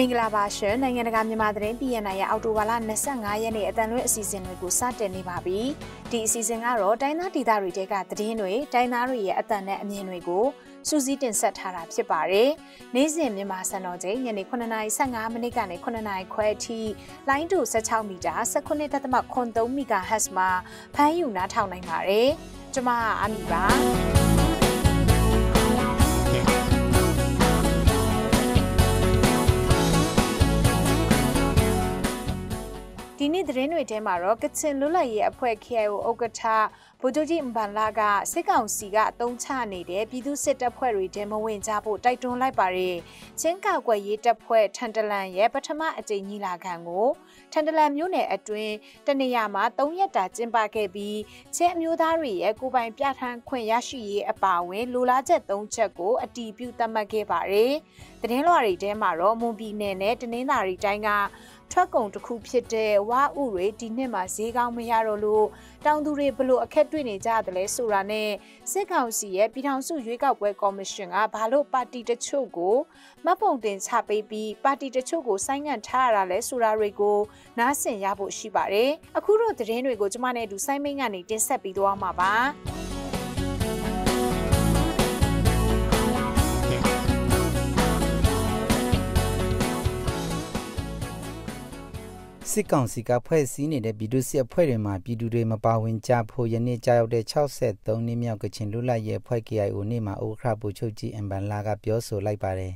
မင်္ဂလာပါရှင်နိုင်ငံတကာမြန်မာသတင်း PNN ရဲ့အော်တိုဝါလာ25ရက်နေ့အတန်လွင့်အစီအစဉ်တွေကိုစတင်နေပါပြီဒီအစီအစဉ်ကတော့တိုင်းသားဒေသတွေတဲကသတင်းတွေတိုင်းသားတွေရဲ့အတန်နဲ့အမြင်တွေကိုစူးစီးတင်ဆက်ထားတာဖြစ်ပါတယ်နေ့စဉ်မြန်မာစံတော်ချိန်ညနေ9:55မိနစ်ကနေ9:00ခွဲအထိလိုင်းတူ16မီတာ19.83 MHz မှာဖမ်းယူနားထောင်နိုင်ပါတယ်ကျွန်မအာမီပါဒီနေ့သတင်းတွေထဲမှာတော့ကချင်လွတ်လပ်ရေးအဖွဲ့ KIO ဥက္ကဋ္ဌဗိုလ်ချုပ်ကြီးမဘန်လာကစစ်ကောင်စီကအုံချနေတဲ့ပြည်သူစစ်တပ်ဖွဲ့တွေထဲမဝင်ကြဖို့တိုက်တွန်းလိုက်ပါတယ်။ချင်းကောက်ွက်ရေးတပ်ဖွဲ့ထန်တလန်ရဲ့ပထမအကြိမ်ညီလာခံကိုထန်တလန်မြို့နယ်အတွင်းတနေရာမှာ၃ရက်တာကျင်းပခဲ့ပြီးချင်းအမျိုးသားတွေရဲ့ကိုပိုင်ပြဋ္ဌာန်းခွင့်ရရှိရေးအပါအဝင်လူလားချက်၃ချက်ကိုအတည်ပြုသတ်မှတ်ခဲ့ပါတယ်။သတင်းလွှာတွေထဲမှာတော့မွန်ပြည်နယ်နဲ့တနင်္သာရီတိုင်းကထွက်ကုန်တစ်ခုဖြစ်တဲ့ဝါဥတွေဒီနှစ်မှာဈေးကောင်းမရတော့လို့တောင်သူတွေဘလို့အခက်တွေ့နေကြတယ်လဲဆိုတာနဲ့စစ်ကောင်စီရဲ့ပြည်ထောင်စုရွေးကောက်ပွဲကော်မရှင်ကဘာလို့ပါတီတချို့ကိုမှတ်ပုံတင်ချပေးပြီးပါတီတချို့ကိုဆိုင်းငံ့ထားရတာလဲဆိုတာတွေကိုနားဆင်ရဖို့ရှိပါတယ်အခုတော့သတင်းတွေကိုကျမနဲ့အတူဆိုင်းမိတ်ကနေတင်ဆက်ပြီးသွားမှာပါစစ်ကောင်စီကဖွဲ့စည်းနေတဲ့ပြည်သူစစ်အဖွဲ့တွေမှာပြည်သူတွေမပါဝင်ကြဖို့ယနေ့ကြာရောက်တဲ့63နှစ်မြောက်ကချင်လူလရဲ့ဖွဲ့ KIO နေ့မှာဥက္ကဋ္ဌဘူချုပ်ကြီးအမ်ဘန်လာကပြောဆိုလိုက်ပါတယ်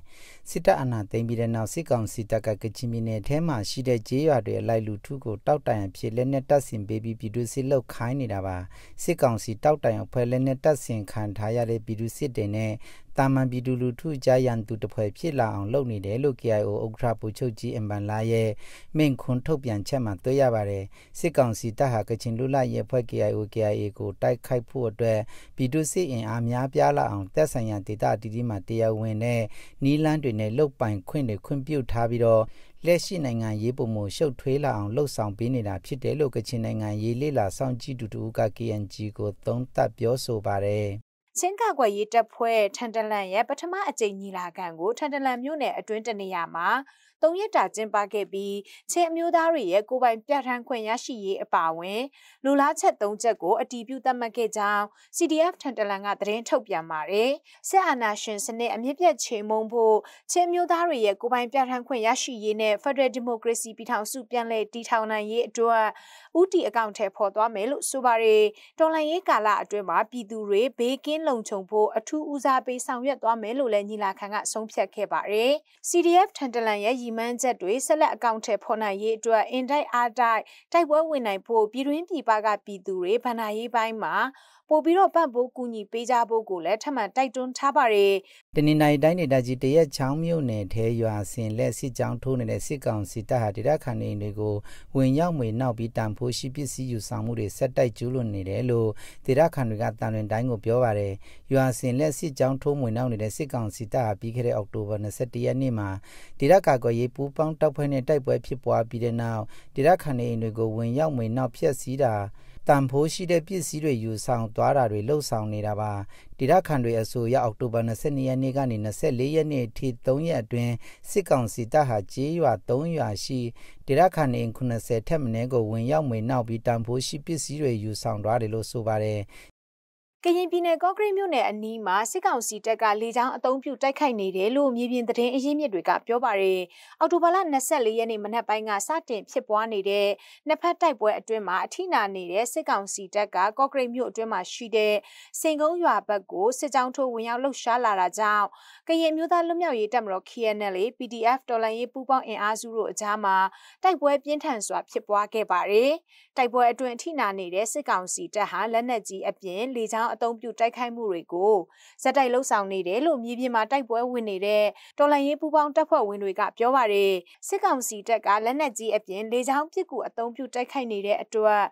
စစ်တပ်အာဏာသိမ်းပြီးတဲ့နောက်စစ်ကောင်စီတပ်ကကချင်ပြည်နယ်ထဲမှာရှိတဲ့ကျေးရွာတွေအလိုက်လူထုကိုတောက်တိုင်အဖြစ်လက်နက်တပ်ဆင်ပေးပြီးပြည်သူစစ်လောက်ခိုင်းနေတာပါစစ်ကောင်စီတောက်တိုင်အဖွဲ့လက်နက်တပ်ဆင်ခံထားရတဲ့ပြည်သူစစ်တွေနဲ့တာမန်ပြည်သူလူထုကြားရန်သူတဖွဲ့ဖြစ်လာအောင်လုပ်နေတယ်လို့ KIO ဥက္ကဋ္ဌပူချုပ်ကြီးအမ်ဘန်လာရဲ့မိန့်ခွန်းထုတ်ပြန်ချက်မှာတွေ့ရပါတယ်စစ်ကောင်စီတပ်ဟာကချင်လူလာရဲ့ဖွဲ့ KIO KIA ကိုတိုက်ခိုက်ဖို့အတွက်ပြည်သူစစ်အင်အားများပြားလာအောင်တပ်ဆိုင်ရာဒေသအသီးသီးမှာတရားဝင်တဲ့နီးလန်းတွေနဲ့လုတ်ပိုင်ခွင့်တွေခွင့်ပြုထားပြီးတော့လက်ရှိနိုင်ငံရေးပုံမှုရှုပ်ထွေးလာအောင်လှုပ်ဆောင်ပေးနေတာဖြစ်တယ်လို့ကချင်နိုင်ငံရေးလေလာဆောင်ကြည့်သူတူက KNG ကိုသုံးသပ်ပြောဆိုပါတယ်ချင်းကကွယ်ရေးတပ်ဖွဲ့ထန်တလန်ရဲ့ပထမအကြိမ်ညီလာခံကိုထန်တလန်မြို့နယ်အတွင်းတနေရာမှာ၃ရက်တာကျင်းပခဲ့ပြီးချင်းအမျိုးသားတွေရဲ့ကိုပိုင်ပြဋ္ဌာန်းခွင့်ရရှိရေးအပါအဝင်လူလားချက်၃ချက်ကိုအတည်ပြုသတ်မှတ်ခဲ့ကြောင်း CDF ထန်တလန်ကသတင်းထုတ်ပြန်ပါတယ်။စစ်အာဏာရှင်စနစ်အမြင့်ပြတ်ချေမှုန်းဖို့ချင်းမျိုးသားတွေရဲ့ကိုပိုင်ပြဋ္ဌာန်းခွင့်ရရှိရေးနဲ့ Federal Democracy ပြည်ထောင်စုပြန်လည်တည်ထောင်နိုင်ရေးအတွက်ဦးတီအကောင့်ထဲပေါ်သွားမယ်လို့ဆိုပါတယ်တော်လန်ရေးကာလအတွင်းမှာပြည်သူတွေဘေးကင်းလုံခြုံဖို့အထူးဦးစားပေးဆောင်ရွက်သွားမယ်လို့လည်းညီလာခံကဆုံးဖြတ်ခဲ့ပါတယ်။ CDF ထန်တလန်ရဲ့ရည်မှန်းချက်တွေဆက်လက်အကောင့်ထဲပေါ်နိုင်ရေးအတွက်အင်တိုက်အားတိုက်တိုက်ပွဲဝင်နိုင်ဖို့ပြည်တွင်းပြည်ပကပြည်သူတွေဗဏ္ဍာရေးပိုင်းမှာပို့ပြီးတော့ပံ့ပိုးကူညီပေးကြဖို့ကိုလည်းထပ်မံတိုက်တွန်းထားပါတယ်။တနင်္လာနေ့တိုင်းဒေသကြီးတရက်ချောင်းမြို့နယ်ထဲရွာဆင်လက်စစ်ကြောင်းထိုးနေတဲ့စစ်ကောင်စီတပ်ဟာဒေသခံတွေတွေကိုဝင်ရောက်မှေနောက်ပြီးတန်ဖိုးဖိုးရှိပစ္စည်းယူဆောင်မှုတွေဆက်တိုက်ကျူးလွန်နေတယ်လို့ဒေသခံတွေကတန်လွင်တိုင်းကိုပြောပါတယ်။ရွာစင်လက်စစ်ကြောင်းထိုးမွေနောက်နေတဲ့စစ်ကောင်စီတပ်ဟာပြီးခဲ့တဲ့အောက်တိုဘာ21ရက်နေ့မှာဒေသကာကွယ်ရေးပူးပေါင်းတပ်ဖွဲ့နဲ့တိုက်ပွဲဖြစ်ပွားပြီးတဲ့နောက်ဒေသခံနေအိမ်တွေကိုဝင်ရောက်မွေနောက်ဖျက်ဆီးတာတန်ဖိုးရှိတဲ့ပစ္စည်းတွေယူဆောင်သွားတာတွေလှုပ်ဆောင်နေတာပါဒေသခံတွေအဆိုရအောက်တိုဘာ22ရက်နေ့ကနေ24ရက်နေ့ထိ3ရက်အတွင်းစစ်ကောင်စီတပ်ဟာကြေးရွာ3ရွာရှိဒေသခံတွေ90ထက်မနည်းကိုဝင်ရောက်မွေနှောက်ပြီးတန်ဖိုးရှိပစ္စည်းတွေယူဆောင်သွားတယ်လို့ဆိုပါတယ်ကရင်ပြည်နယ်ကော့ကရိတ်မြို့နယ်အနီးမှာစစ်ကောင်စီတပ်ကလေကြောင်းအုံပြုတိုက်ခိုက်နေတယ်လို့မြေပြင်သတင်းအရင်းမြစ်တွေကပြောပါရယ်အော်တိုဘာလ24ရက်နေ့မနက်ပိုင်းကစတင်ဖြစ်ပွားနေတဲ့နှစ်ဖက်တိုက်ပွဲအတွင်းမှာအထိနာနေတဲ့စစ်ကောင်စီတပ်ကကော့ကရိတ်မြို့အတွင်းမှာရှိတဲ့စိန်ကုန်းရွာဘက်ကိုစစ်ကြောင်းထိုးဝင်ရောက်လှုပ်ရှားလာတာကြောင့်ကရင်မျိုးသားလွတ်မြောက်ရေးတပ်မတော် KNL PDF တော်လှန်ရေးပူးပေါင်းအင်အားစုတို့အကြားမှာတိုက်ပွဲပြင်းထန်စွာဖြစ်ပွားခဲ့ပါရယ်တိုက်ပွဲအတွင်းအထိနာနေတဲ့စစ်ကောင်စီတပ်ဟာလက်နက်ကြီးအပြင်လေကြောင်းအုံပြုတိုက်ခိုက်မှုတွေကိုဇက်တိုက်လှုပ်ဆောင်နေတယ်လို့မြေပြင်မှာတိုက်ပွဲဝင်နေတဲ့တော်လှန်ရေးပူးပေါင်းတပ်ဖွဲ့ဝင်တွေကပြောပါတယ်စစ်ကောင်စီတပ်ကလက်နက်ကြီးအပြင်လေကြောင်းပစ်ကူအုံပြုတိုက်ခိုက်နေတဲ့အတွက်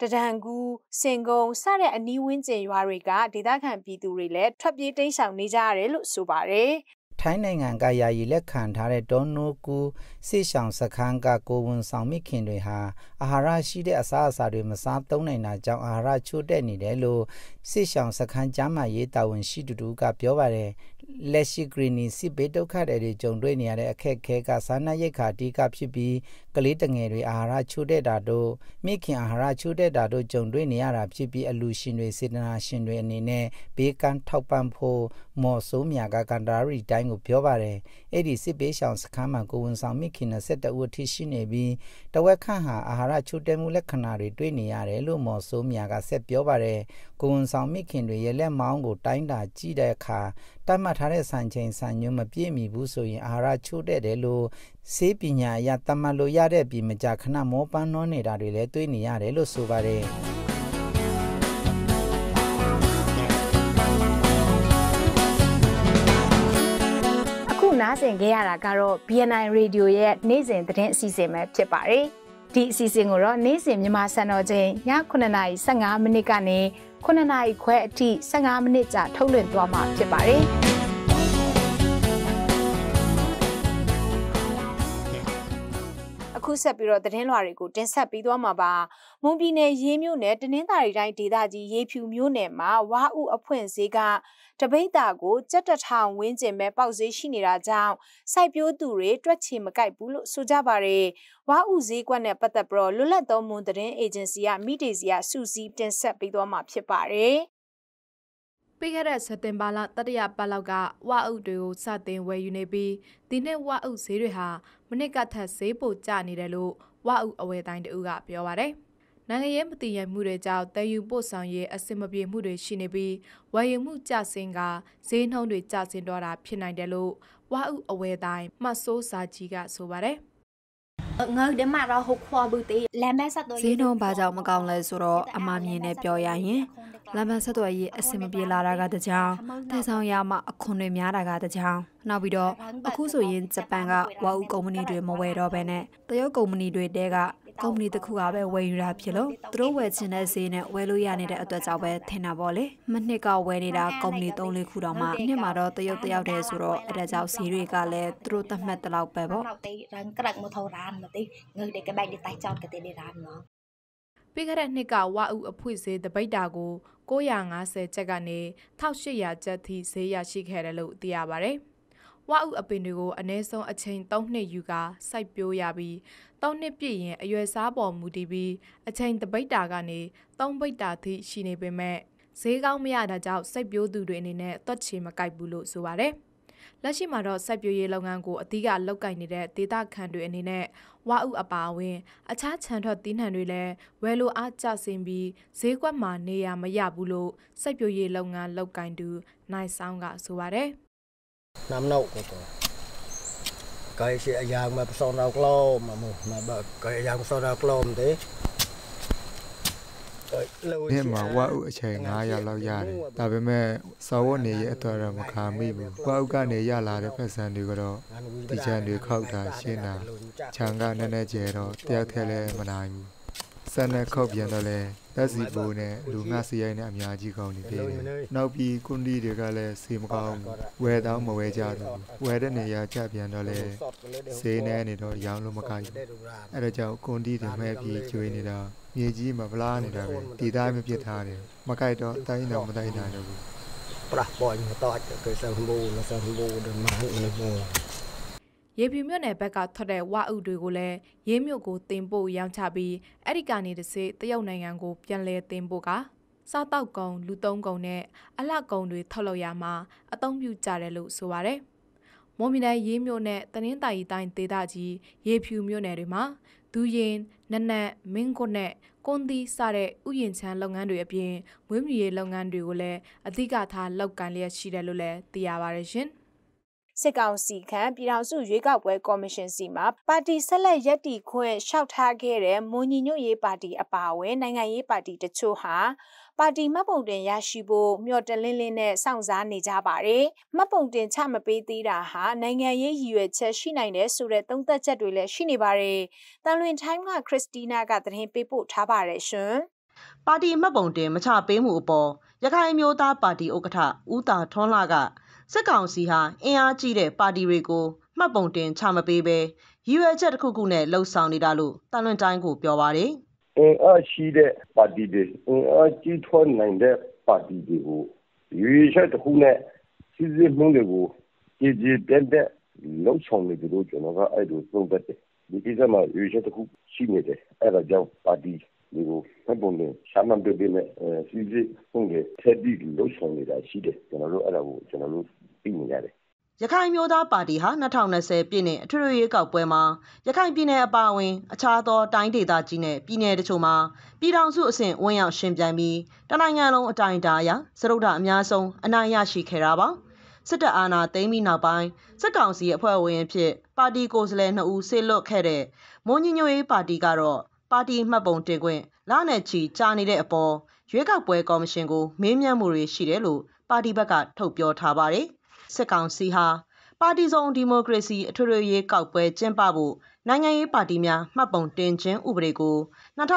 တဒံကူစင်ကုံစတဲ့အနီးဝန်းကျင်ရွာတွေကဒေသခံပြည်သူတွေလည်းထွက်ပြေးတိမ်းရှောင်နေကြရတယ်လို့ဆိုပါတယ်ထိုင်းနိုင်ငံကယာယီလက်ခံထားတဲ့ဒေါ်နိုကူစစ်ဆောင်စခန်းကကိုဝန်ဆောင်မိခင်တွေဟာအာဟာရရှိတဲ့အစားအစာတွေမစားသုံးနိုင်တာကြောင့်အာဟာရချို့တဲ့နေတယ်လို့စစ်ဆောင်စခန်းကျမ်းမာရေးတာဝန်ရှိသူတို့ကပြောပါတယ်လက်ရှိဂရီနီစစ်ဘေးဒုက္ခတွေကြုံတွေ့နေရတဲ့အခက်အခဲကစာနာရိတ်ခါတီးကဖြစ်ပြီးကလေးတငယ်တွေအာဟာရချို့တဲ့တာတို့မိခင်အာဟာရချို့တဲ့တာတို့ကြုံတွေ့နေရတာဖြစ်ပြီးအလူရှင်တွေစေတနာရှင်တွေအနေနဲ့ဘေးကန်းထောက်ပံ့ဖို့မော်ဆိုးမြာကကန်တာရီတိုင်းကိုပြောပါတယ်အဲ့ဒီစစ်ဘေးရှောင်စခန်းမှာကိုဝန်ဆောင်မိခင်21ဦးအထိရှိနေပြီးတဝက်ခန့်ဟာအာဟာရချို့တဲ့မှုလက္ခဏာတွေတွေ့နေရတယ်လို့မော်ဆိုးမြာကဆက်ပြောပါတယ်ကိုဝန်ဆောင်မိခင်တွေရဲ့လက်မောင်းကို တိုင်းတာကြည့်တဲ့အခါတတ်မှတ်ထားတဲ့ဆန်ချိန်ဆန်ညွန်းမပြည့်မီဘူးဆိုရင် အာဟာရချို့တဲ့တယ်လို့စေပညာအရတတ်မှတ်လို့ရတဲ့ပြီမကြခဏမောပန်းနှောနေတာတွေလည်းတွေ့နေရတယ်လို့ဆိုပါတယ်နားဆင်ခဲ့ရတာကတော့ BNI Radio ရဲ့နေ့စဉ်သတင်းအစီအစဉ်ပဲဖြစ်ပါတယ်။ဒီအစီအစဉ်ကိုတော့နေ့စဉ်မြန်မာစံတော်ချိန်ည9:55မိနစ်ကနေ9နာရီခွဲအထိ15မိနစ်ကြာထုတ်လွှင့်သွားမှာဖြစ်ပါတယ်။ခုဆက်ပြီးတော့သတင်းလွှာတွေကိုတင်ဆက်ပြီးသွားမှာပါမွန်ပြည်နယ်ရေးမြို့နယ်တနင်္သာရီတိုင်းဒေသကြီးရေးဖြူမြို့နယ်မှာဝါဥအဖွင့်ဈေးကတပိတ်တာကိုကြက်တထောင်ဝင်းကျင်ပဲပေါက်ဈေးရှိနေတာကြောင့်စိုက်ပျိုးသူတွေတွက်ချေမကိုက်ဘူးလို့ဆိုကြပါတယ်။ဝါဥဈေးကွက်နဲ့ပတ်သက်ပြီးလွတ်လပ်သောမွန်သတင်းအေဂျင်စီကမိဒေစီကစူးစီးတင်ဆက်ပေးသွားမှာဖြစ်ပါတယ်။ပြီးခဲ့တဲ့စက်တင်ဘာလတတိယပတ်လောက်ကဝအုပ်တွေကိုစတင်ဝယ်ယူနေပြီးဒီနှစ်ဝအုပ်ဈေးတွေဟာမနစ်ကထက်ဈေးပိုကျနေတယ်လို့ဝအုပ်အဝယ်တိုင်းတူကပြောပါတယ်။နိုင်ငံရေးမတည်ငြိမ်မှုတွေကြောင့်တည်ယူပို့ဆောင်ရေးအဆင်မပြေမှုတွေရှိနေပြီးဝယ်ယူမှုကျဆင်းကဈေးနှုန်းတွေကျဆင်းတော့တာဖြစ်နိုင်တယ်လို့ဝါဥအဝဲတိုင်းမှတ်ဆိုးစာကြီးကဆိုပါတယ်ငါဒီမှာတော့ဟုတ်ခွာဘူးတေးလမ်းမဆက်သွယ်ရေးဈေးနှုန်းဘာကြောင့်မကောင်းလဲဆိုတော့အမှားမြင်နဲ့ပြောရရင်လမ်းမဆက်သွယ်ရေးအဆင်မပြေလာတာကတကြောင်တည်ဆောင်ရမှအခွန်တွေများတာကတကြောင်နောက်ပြီးတော့အခုဆိုရင်ဂျပန်ကဝါဥကုမ္ပဏီတွေမဝယ်တော့ဘဲနဲ့တရုတ်ကုမ္ပဏီတွေတဲကကုမ္ပဏီတစ်ခုကပဲဝယ်ယူတာဖြစ်လို့သူတို့ဝယ်ချင်တဲ့ဈေးနဲ့ဝယ်လို့ရနေတဲ့အတွက်ကြောင့်ပဲထင်တာပေါ့လေမနှစ်ကဝယ်နေတာကုမ္ပဏီ၃လေးခုတောင်မှနှစ်မှာတော့တရုတ်တယောက်တည်းဆိုတော့အဲ့ဒါကြောင့်ဈေးတွေကလည်းသူတို့သတ်မှတ်တလောက်ပဲပေါ့ပြီးခဲ့တဲ့နှစ်ကဝါဥအဖွင့်ဈေးတပိတ်တာကို950ကျပ်ကနေ1800ကျပ်ထိဈေးရရှိခဲ့တယ်လို့သိရပါဗျ။ဝအုပ်အပင်တွေကိုအ ਨੇ ဆုံးအချိန်3နှစ်ယူကာစိုက်ပျိုးရပြီး3နှစ်ပြည့်ရင်အရွယ်စားပေါ်မူတည်ပြီးအချိန်တပိတ်တာကနေ3ပိတ်တာထိရှိနေပေမဲ့ဈေးကောင်းမရတာကြောင့်စိုက်ပျိုးသူတွေအနေနဲ့သွက်ချေမကိုက်ဘူးလို့ဆိုပါတယ်။လက်ရှိမှာတော့စိုက်ပျိုးရေးလုပ်ငန်းကိုအသီးကလောက်ကိုင်နေတဲ့ဒေသခံတွေအနေနဲ့ဝါဥအပါအဝင် အခြားခြံထွက်သီးနှံတွေလည်းဝယ်လိုအားကျဆင်းပြီးဈေးကွက်မှာနေရာမရဘူးလို့စိုက်ပျိုးရေးလုပ်ငန်းလောက်ကိုင်သူနိုင်ဆောင်ကဆိုပါတယ်။น้ำเน่าก็ตัวก็ไอ้เสียยางมาผสมดาวกล้อมมาหมู่มาบ่ก็ไอ้ยางผสมดาวกล้อมเด้เนี่ยมาว่าอุအချိန်900လောက်ရတယ်ဒါပေမဲ့စာဝတ်နေရဲ့အတွက်တော့မခါမိဘူးကွာဥကနေရလာတဲ့ဖက်ဆန်တွေကတော့ဒီချန်တွေခောက်တာရှင်းတာခြံကနည်းနည်းကျဲတော့တယောက်ထဲလည်းမနိုင်ဘူးဆန်နဲ့ခုတ်ပြန်တော့လဲတက်စီပုံနဲ့လူငှစီရိုက်နဲ့အများကြီးကောင်းနေတယ်။နောက်ပြီးကွန်ဒီတွေကလည်းစေမကောင်းဝယ်တော့မဝယ်ကြတော့ဝယ်တဲ့နေရာကျပြန်တော့လဲဈေးနဲ့နေတော့ရောင်းလို့မကိုက်ဘူး။အဲဒါကြောင့်ကွန်ဒီတွေမဲ့ပြီးကျွေးနေတာမြေကြီးမပလားနေတာပဲဒီသားမပြစ်ထားတယ်။မကိုက်တော့တိုင်းတော့မတိုင်းနိုင်ဘူး။ប្រាស់បងតតគឺសិនបូនសិនបូនដល់មកនេះបងရေပြူမြို့နယ်ဘက်ကထွက်တဲ့ဝါဥတွေကိုလည်းရေးမြို့ကိုတင်ပို့ရောင်းချပြီးအဲ့ဒီကနေတစ်စိတရုတ်နိုင်ငံကိုပြန်လည်တင်ပို့ကစားတောက်ကုံလူသုံးကုံနဲ့အလှကုံတွေထုတ်လုပ်ရမှာအသုံးပြုကြတယ်လို့ဆိုပါတယ်။မွန်ပြည်နယ်ရေးမြို့နဲ့တနင်္သာရီတိုင်းဒေသကြီးရေဖြူမြို့နယ်တွေမှာဒူးရင်နနက်မင်းကွနဲ့ကွန်သီစတဲ့ဥယျာဉ်ခြံလုပ်ငန်းတွေအပြင်မွေးမြူရေးလုပ်ငန်းတွေကိုလည်းအဓိကထားလုပ်ကိုင်လျက်ရှိတယ်လို့လည်းသိရပါတယ်ရှင်။စစ်ကောင်စီခန့်ပြည်ထောင်စုရွေးကောက်ပွဲကော်မရှင်စီမှပါတီဆက်လက်ရက်တီခွင့်လျှောက်ထားခဲ့တဲ့မွန်ညီညွတ်ရေးပါတီအပါအဝင်နိုင်ငံရေးပါတီတချို့ဟာပါတီမှတ်ပုံတင်ရရှိဖို့မျှော်တလင်းလင်းနဲ့စောင့်စားနေကြပါတယ်။မှတ်ပုံတင်ချမပေးသေးတာဟာနိုင်ငံရေးရည်ရွယ်ချက်ရှိနိုင်တယ်ဆိုတဲ့သုံးသပ်ချက်တွေလည်းရှိနေပါတယ်။တန်လွင်တိုင်းကခရစ္စတီနာကသတင်းပေးပို့ထားပါတယ်ရှင်။ပါတီမှတ်ပုံတင်မချပေးမှုအပေါ်ရခိုင်မျိုးသားပါတီဥက္ကဋ္ဌဦးတာထွန်းလှကစက်ကောင်စီဟာအင်အားကြီးတဲ့ပါတီတွေကိုမှတ်ပုံတင်ချမပေးဘဲရည်ရွယ်ချက်တစ်ခုခုနဲ့လှုပ်ဆောင်နေတာလို့တန်လွင်တိုင်းကိုပြောပါတယ်။အင်အားရှိတဲ့ပါတီတွေအင်အားကြီးထွန်းနိုင်တဲ့ပါတီတွေကိုရည်ရွယ်ချက်တစ်ခုနဲ့စစ်စစ်မှုတွေကိုကြည်ကြည်တက်တက်လှုပ်ဆောင်နေတယ်လို့ကျွန်တော်ကအဲ့လိုသုံးသပ်တယ်။ဒီကိစ္စမှာရည်ရွယ်ချက်တစ်ခုရှိနေတယ်။အဲ့ဒါကြောင့်ပါတီတွေကိုမှတ်ပုံတင်ရှာမှန်ပေးပေးနဲ့စီစစ်ဖို့လည်းထက်ပြီးလှုပ်ဆောင်နေတာရှိတယ်ကျွန်တော်တို့အဲ့ဒါကိုကျွန်တော်တို့သိနေရတယ်ရခိုင်မျိုးသားပါတီဟာ2020ပြည့်နှစ်အထွေထွေရွေးကောက်ပွဲမှာရခိုင်ပြည်နယ်အပါအဝင်အခြားသောတိုင်းဒေသကြီးနဲ့ပြည်နယ်တချို့မှာပြည်ထောင်စုအဆင့်ဝင်ရောက်ရှင်ပြိုင်ပြီးတနိုင်ငံလုံးအတိုင်းအတာအရစရုပ်တာအများဆုံးအနိုင်ရရှိခဲ့တာပါစစ်တပ်အာဏာသိမ်းပြီးနောက်ပိုင်းစစ်ကောင်စီအဖွဲ့ဝင်ဖြစ်ပါတီကိုယ်စားလှယ်2ဦးဆေလွတ်ခဲ့တဲ့မွန်ညညွေးပါတီကတော့ပါတီမှတ်ပုံတင်ခွင့်လနဲ့ချီကြာနေတဲ့အပေါ်ရွေးကောက်ပွဲကော်မရှင်ကို မေးမြန်းမှုတွေရှိတယ်လို့ပါတီဘက်ကထုတ်ပြောထားပါတယ်။စစ်ကောင်စီဟာပါတီစုံဒီမိုကရေစီအထွေထွေရေးကောက်ပွဲကျင်းပဖို့နိုင်ငံရေးပါတီများမှတ်ပုံတင်ခြင်းဥပဒေကို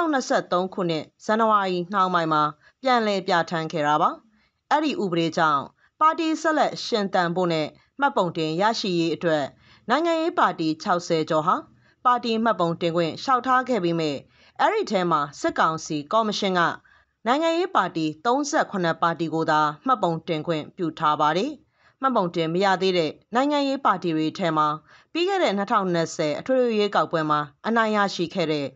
2023ခုနှစ်ဇန်နဝါရီနှောင်းပိုင်းမှာ ပြန်လည်ပြဋ္ဌာန်းခဲ့တာပါ။အဲ့ဒီဥပဒေကြောင့်ပါတီဆက်လက် ရှင်သန်ဖို့နဲ့မှတ်ပုံတင်ရရှိရေးအတွက်နိုင်ငံရေးပါတီ60ကျော်ဟာပါတီမှတ်ပုံတင်ခွင့်လျှောက်ထားခဲ့ပေမဲ့အဲ့ဒီထဲမှာစစ်ကောင်စီကော်မရှင်ကနိုင်ငံရေးပါတီ38ပါတီကိုသာမှတ်ပုံတင်ခွင့်ပြုထားပါတယ်။မှတ်ပုံတင်မရသေးတဲ့နိုင်ငံရေးပါတီတွေထဲမှာပြီးခဲ့တဲ့2020အထွေထွေရွေးကောက်ပွဲမှာအနိုင်ရရှိခဲ့တဲ့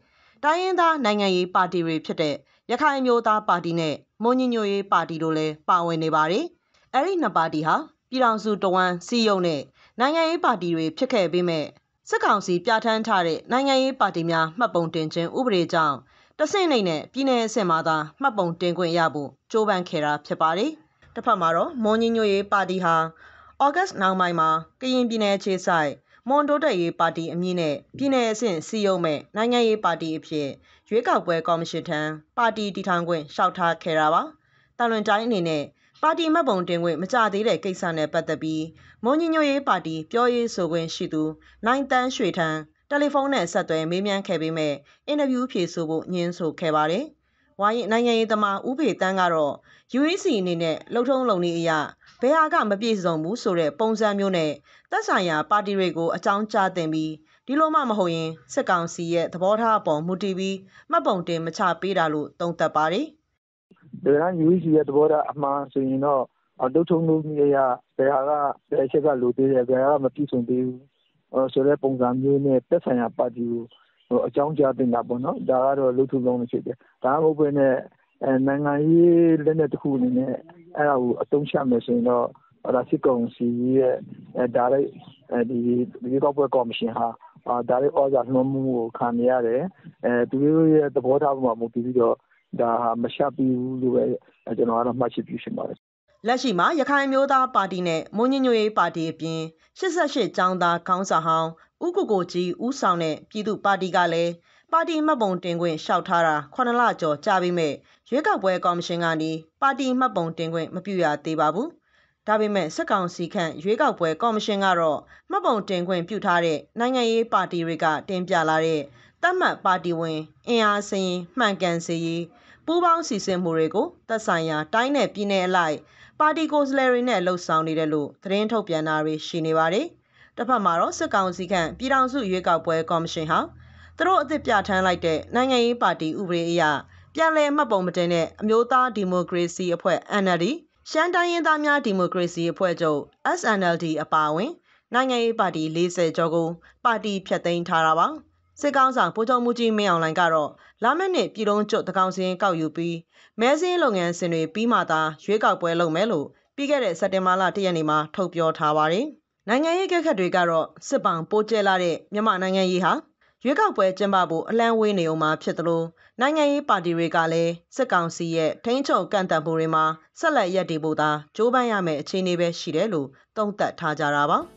တိုင်းရင်းသားနိုင်ငံရေးပါတီတွေဖြစ်တဲ့ရခိုင်မျိုးသားပါတီနဲ့မွန်ညညိုရေးပါတီတို့လည်းပါဝင်နေပါတယ်။အဲဒီနှစ်ပါတီဟာပြည်ထောင်စုတဝမ်းစီယုံနဲ့နိုင်ငံရေးပါတီတွေဖြစ်ခဲ့ပေမဲ့စစ်ကောင်စီပြဋ္ဌာန်းထားတဲ့နိုင်ငံရေးပါတီများမှတ်ပုံတင်ခြင်းဥပဒေကြောင့်တဆင့်နိုင်နဲ့ပြည်내အဆင့်မှာသာမှတ်ပုံတင်ခွင့်ရဖို့ကြိုးပမ်းခဲ့တာဖြစ်ပါတယ်။တစ်ဖက်မှာတော့မွန်ညညွရေးပါတီဟာဩဂတ်နောက်ပိုင်းမှာကရင်ပြည်နယ်ခြေဆိုင်မွန်တိုးတက်ရေးပါတီအမည်နဲ့ပြည်내အဆင့်စီယုံမဲ့နိုင်ငံရေးပါတီအဖြစ်ရွေးကောက်ပွဲကော်မရှင်ထံပါတီတည်ထောင်ခွင့်လျှောက်ထားခဲ့တာပါ။တာလွန်တိုင်းအနေနဲ့ပါတီမှတ်ပုံတင်ခွင့်မကြသေးတဲ့ကိစ္စနဲ့ပတ်သက်ပြီးမွန်ညညွရေးပါတီပြောရေးဆိုခွင့်ရှိသူနိုင်တန်းရွှေထံတယ်လီဖုန်းနဲ့ဆက်သွယ်မေးမြန်းခဲ့ပေမဲ့အင်တာဗျူးဖြေဆိုဖို့ညှင်းဆိုခဲ့ပါတယ်။ဝိုင်းနိုင်ငံရေးသမားဦးဖေတန်းကတော့ UEC အနေနဲ့လှုပ်ထုံးလုံနည်းအရဘယ်ဟာကမပြည့်စုံဘူးဆိုတဲ့ပုံစံမျိုးနဲ့သက်ဆိုင်ရာပါတီတွေကိုအကြောင်းကြားတင်ပြီးဒီလိုမှမဟုတ်ရင်စစ်ကောင်စီရဲ့သဘောထားအပေါ်မူတည်ပြီးမှတ်ပုံတင်မချပေးတာလို့သုံးသပ်ပါတယ်။တကယ်တမ်း UEC ရဲ့သဘောထားအမှန်ဆိုရင်တော့လုပ်ထုံးလုပ်နည်းအရဘယ်ဟာကဘယ်အချက်ကလိုသေးတယ်ဘယ်ဟာကမပြည့်စုံသေးဘူးဆိုတဲ့ပုံစံမျိုးနဲ့တက်ဆိုင်ရာပါတီကိုဟိုအကြောင်းကြားတင်တာပေါ့နော်ဒါကတော့လူထုလုံးဖြစ်တယ်ဒါမှမဟုတ်ဘဲနဲ့အဲနိုင်ငံရေးလက်နက်တစ်ခုအနေနဲ့အဲ့ဒါကိုအသုံးချမယ်ဆိုရင်တော့ဒါစစ်ကောင်စီရဲ့အဲဒါလိုက်ဒီဒီကောက်ပွဲကော်မရှင်ဟာဒါလိုက်ဩဇာနှုံးမှုကိုခံရတယ်အဲသူတို့ရဲ့သဘောထားပေါ်မှာမူတည်ပြီးတော့ဒါမရှပ်ပြီးဘူးလို့ပဲကျွန်တော်ကတော့မှတ်ချက်ပြုရှင်ပါတယ်လက်ရှိမှာရခိုင်မျိုးသားပါတီနဲ့မွန်ညညွေးပါတီအပြင်88ကျောင်းသားခေါင်းဆောင်ဟောင်းဥက္ကိုကြီးဦးဆောင်တဲ့ပြည်သူပါတီကလည်းပါတီမှတ်ပုံတင်ခွင့်လျှောက်ထားတာ9လကျော်ကြာပြီမဲ့ရွေးကောက်ပွဲကော်မရှင်ကနေပါတီမှတ်ပုံတင်ခွင့်မပြုရသေးပါဘူးဒါပေမဲ့စစ်ကောင်စီခန့်ရွေးကောက်ပွဲကော်မရှင်ကတော့မှတ်ပုံတင်ခွင့်ပြုထားတဲ့နိုင်ငံရေးပါတီတွေက တင်ပြလာတဲ့တ်မှတ်ပါတီဝင်အင်အားစရင်မှန်ကန်စေရေးပူးပေါင်းစီစဉ်မှုတွေကိုသက်ဆိုင်ရာ တိုင်းနယ်ပြည်နယ်အလိုက်ပါတီကိုယ်စားလှယ်တွေနဲ့လှုပ်ဆောင်နေတယ်လို့သတင်းထုတ်ပြန်တာတွေရှိနေပါတယ်။တစ်ဖက်မှာတော့စစ်ကောင်စီကပြည်ထောင်စုရွေးကောက်ပွဲကော်မရှင်ဟာသူတို့အသစ်ပြဋ္ဌာန်းလိုက်တဲ့နိုင်ငံရေးပါတီဥပဒေအရပြန်လည်မှတ်ပုံမတင်တဲ့အမျိုးသားဒီမိုကရေစီအဖွဲ့ NLD ရှမ်းတိုင်းရင်းသားများဒီမိုကရေစီအဖွဲ့ချုပ် SNLD အပါအဝင်နိုင်ငံရေးပါတီ40ကျော်ကိုပါတီဖျက်သိမ်းထားတာပါ။စစ်ကောင်ဆောင်ပို့ချုပ်မှုကြီးမင်းအောင်လိုင်ကတော့လာမယ့်နှစ်ပြည်လုံးကျွတ်တကောင်စင်းကောက်ယူပြီးမဲစင်းလုပ်ငန်းရှင်တွေပြီးမှသာရွေးကောက်ပွဲလုပ်မယ်လို့ပြီးခဲ့တဲ့စက်တင်ဘာလ၁ရက်နေ့မှာထုတ်ပြောထားပါတယ်။နိုင်ငံရေးကြက်ခတ်တွေကတော့စစ်ပောင်ပိုကျဲလာတဲ့မြန်မာနိုင်ငံရေးဟာရွေးကောက်ပွဲကျင်းပဖို့အလံဝေးနေအောင်မှာဖြစ်သလိုနိုင်ငံရေးပါတီတွေကလည်းစစ်ကောင်စီရဲ့ထိန်းချုပ်ကန့်သတ်မှုတွေမှာဆက်လက်ရပ်တည်ဖို့သာကြိုးပမ်းရမယ့်အခြေအနေပဲရှိတယ်လို့သုံးသပ်ထားကြတာပါ။